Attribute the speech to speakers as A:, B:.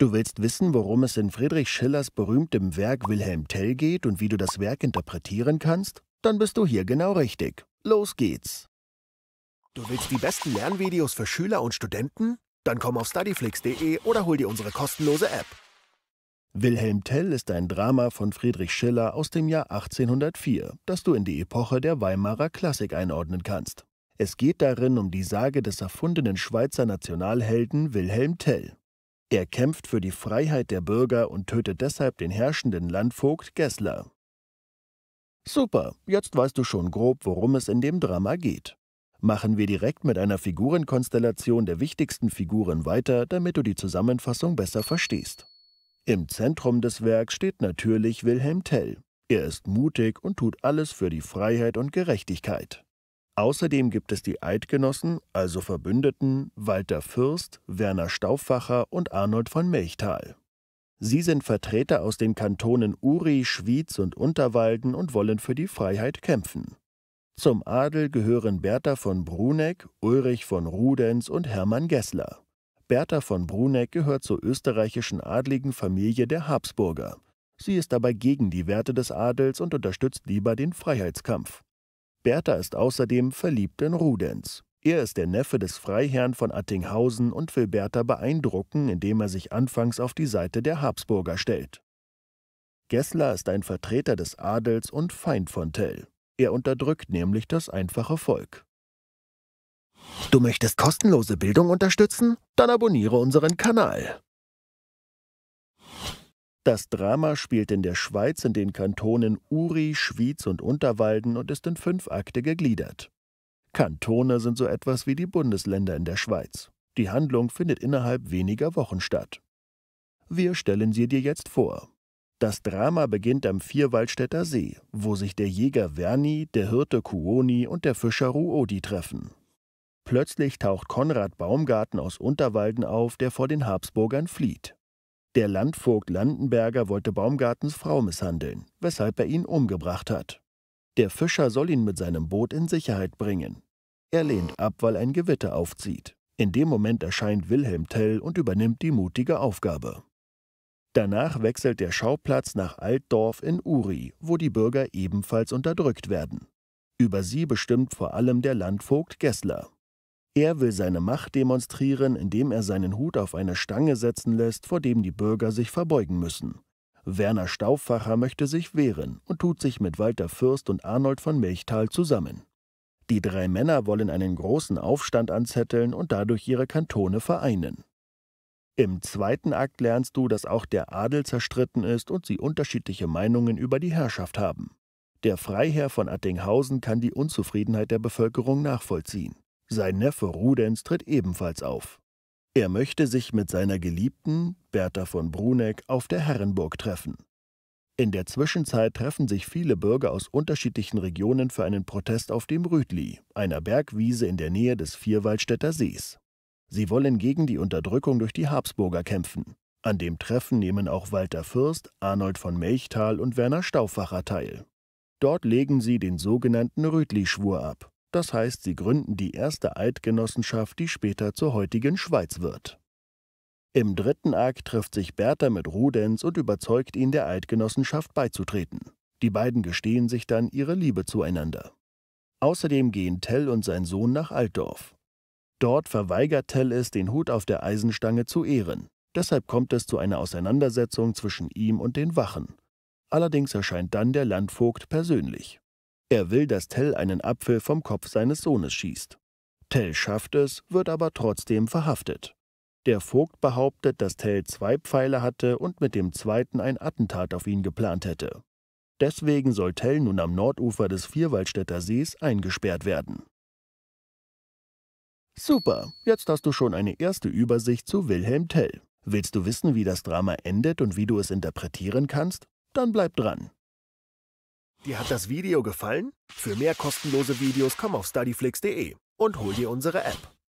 A: Du willst wissen, worum es in Friedrich Schillers berühmtem Werk Wilhelm Tell geht und wie du das Werk interpretieren kannst? Dann bist du hier genau richtig. Los geht's! Du willst die besten Lernvideos für Schüler und Studenten? Dann komm auf studyflix.de oder hol dir unsere kostenlose App. Wilhelm Tell ist ein Drama von Friedrich Schiller aus dem Jahr 1804, das du in die Epoche der Weimarer Klassik einordnen kannst. Es geht darin um die Sage des erfundenen Schweizer Nationalhelden Wilhelm Tell. Er kämpft für die Freiheit der Bürger und tötet deshalb den herrschenden Landvogt Gessler. Super, jetzt weißt du schon grob, worum es in dem Drama geht. Machen wir direkt mit einer Figurenkonstellation der wichtigsten Figuren weiter, damit du die Zusammenfassung besser verstehst. Im Zentrum des Werks steht natürlich Wilhelm Tell. Er ist mutig und tut alles für die Freiheit und Gerechtigkeit. Außerdem gibt es die Eidgenossen, also Verbündeten, Walter Fürst, Werner Stauffacher und Arnold von Melchtal. Sie sind Vertreter aus den Kantonen Uri, Schwyz und Unterwalden und wollen für die Freiheit kämpfen. Zum Adel gehören Bertha von Bruneck, Ulrich von Rudenz und Hermann Gessler. Bertha von Bruneck gehört zur österreichischen adligen Familie der Habsburger. Sie ist dabei gegen die Werte des Adels und unterstützt lieber den Freiheitskampf. Bertha ist außerdem verliebt in Rudenz. Er ist der Neffe des Freiherrn von Attinghausen und will Bertha beeindrucken, indem er sich anfangs auf die Seite der Habsburger stellt. Gessler ist ein Vertreter des Adels und Feind von Tell. Er unterdrückt nämlich das einfache Volk. Du möchtest kostenlose Bildung unterstützen? Dann abonniere unseren Kanal. Das Drama spielt in der Schweiz in den Kantonen Uri, Schwyz und Unterwalden und ist in fünf Akte gegliedert. Kantone sind so etwas wie die Bundesländer in der Schweiz. Die Handlung findet innerhalb weniger Wochen statt. Wir stellen sie dir jetzt vor. Das Drama beginnt am Vierwaldstätter See, wo sich der Jäger Werni, der Hirte Kuoni und der Fischer Ruodi treffen. Plötzlich taucht Konrad Baumgarten aus Unterwalden auf, der vor den Habsburgern flieht. Der Landvogt Landenberger wollte Baumgartens Frau misshandeln, weshalb er ihn umgebracht hat. Der Fischer soll ihn mit seinem Boot in Sicherheit bringen. Er lehnt ab, weil ein Gewitter aufzieht. In dem Moment erscheint Wilhelm Tell und übernimmt die mutige Aufgabe. Danach wechselt der Schauplatz nach Altdorf in Uri, wo die Bürger ebenfalls unterdrückt werden. Über sie bestimmt vor allem der Landvogt Gessler. Er will seine Macht demonstrieren, indem er seinen Hut auf eine Stange setzen lässt, vor dem die Bürger sich verbeugen müssen. Werner Stauffacher möchte sich wehren und tut sich mit Walter Fürst und Arnold von Milchtal zusammen. Die drei Männer wollen einen großen Aufstand anzetteln und dadurch ihre Kantone vereinen. Im zweiten Akt lernst du, dass auch der Adel zerstritten ist und sie unterschiedliche Meinungen über die Herrschaft haben. Der Freiherr von Attinghausen kann die Unzufriedenheit der Bevölkerung nachvollziehen. Sein Neffe Rudenz tritt ebenfalls auf. Er möchte sich mit seiner Geliebten, Bertha von Bruneck, auf der Herrenburg treffen. In der Zwischenzeit treffen sich viele Bürger aus unterschiedlichen Regionen für einen Protest auf dem Rütli, einer Bergwiese in der Nähe des Vierwaldstätter Sees. Sie wollen gegen die Unterdrückung durch die Habsburger kämpfen. An dem Treffen nehmen auch Walter Fürst, Arnold von Melchtal und Werner Stauffacher teil. Dort legen sie den sogenannten Rütli-Schwur ab. Das heißt, sie gründen die erste Eidgenossenschaft, die später zur heutigen Schweiz wird. Im dritten Akt trifft sich Bertha mit Rudenz und überzeugt ihn, der Eidgenossenschaft beizutreten. Die beiden gestehen sich dann ihre Liebe zueinander. Außerdem gehen Tell und sein Sohn nach Altdorf. Dort verweigert Tell es, den Hut auf der Eisenstange zu ehren. Deshalb kommt es zu einer Auseinandersetzung zwischen ihm und den Wachen. Allerdings erscheint dann der Landvogt persönlich. Er will, dass Tell einen Apfel vom Kopf seines Sohnes schießt. Tell schafft es, wird aber trotzdem verhaftet. Der Vogt behauptet, dass Tell zwei Pfeile hatte und mit dem zweiten ein Attentat auf ihn geplant hätte. Deswegen soll Tell nun am Nordufer des Vierwaldstätter Sees eingesperrt werden. Super, jetzt hast du schon eine erste Übersicht zu Wilhelm Tell. Willst du wissen, wie das Drama endet und wie du es interpretieren kannst? Dann bleib dran. Dir hat das Video gefallen? Für mehr kostenlose Videos komm auf studyflix.de und hol dir unsere App.